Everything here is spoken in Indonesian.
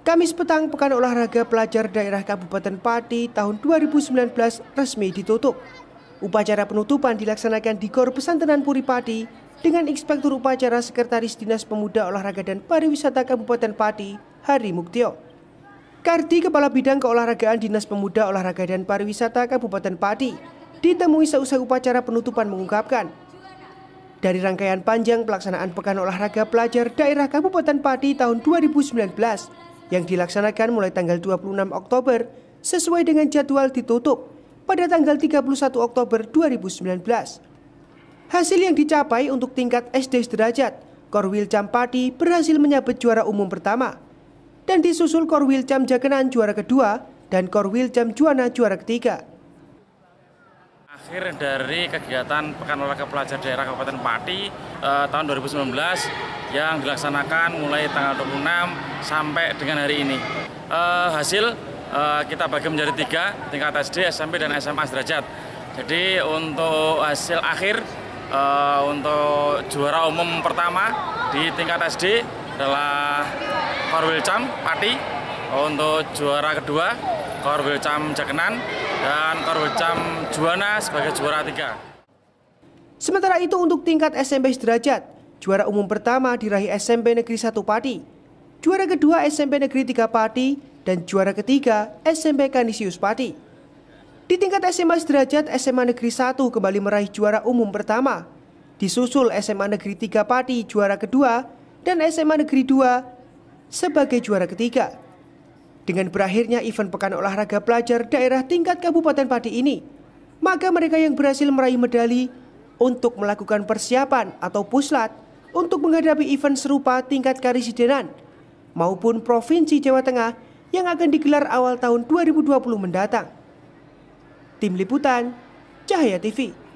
Kamis petang Pekan Olahraga Pelajar Daerah Kabupaten Pati tahun 2019 resmi ditutup. Upacara penutupan dilaksanakan di Gor Pesantren Pati dengan Inspektur Upacara Sekretaris Dinas Pemuda Olahraga dan Pariwisata Kabupaten Pati, Hari Muktio. Kardi Kepala Bidang Keolahragaan Dinas Pemuda Olahraga dan Pariwisata Kabupaten Pati ditemui seusai upacara penutupan mengungkapkan dari rangkaian panjang pelaksanaan Pekan Olahraga Pelajar Daerah Kabupaten Pati tahun 2019 yang dilaksanakan mulai tanggal 26 Oktober sesuai dengan jadwal ditutup pada tanggal 31 Oktober 2019. Hasil yang dicapai untuk tingkat SD derajat Korwil Campati berhasil menyabet juara umum pertama dan disusul Korwil Cam Jakenan juara kedua dan Korwil Cam Juana juara ketiga. Akhir dari kegiatan Pekan Olahraga Pelajar Daerah Kabupaten Pati eh, tahun 2019 yang dilaksanakan mulai tanggal 26 sampai dengan hari ini. Eh, hasil eh, kita bagi menjadi tiga, tingkat SD, SMP, dan SMA sederajat. Jadi untuk hasil akhir, eh, untuk juara umum pertama di tingkat SD adalah Korwilcam Pati, untuk juara kedua Korwilcam Jakenan, dan Korwilcam Juwana sebagai juara tiga. Sementara itu untuk tingkat SMP sederajat, juara umum pertama diraih SMP Negeri 1 Pati, juara kedua SMP Negeri 3 Pati, dan juara ketiga SMP Kanisius Pati. Di tingkat SMA sederajat, SMA Negeri 1 kembali meraih juara umum pertama, disusul SMA Negeri 3 Pati juara kedua, dan SMA Negeri 2 sebagai juara ketiga. Dengan berakhirnya event Pekan Olahraga Pelajar Daerah Tingkat Kabupaten Pati ini, maka mereka yang berhasil meraih medali untuk melakukan persiapan atau puslat untuk menghadapi event serupa tingkat karisidenan maupun Provinsi Jawa Tengah yang akan digelar awal tahun 2020 mendatang. Tim Liputan, Cahaya TV.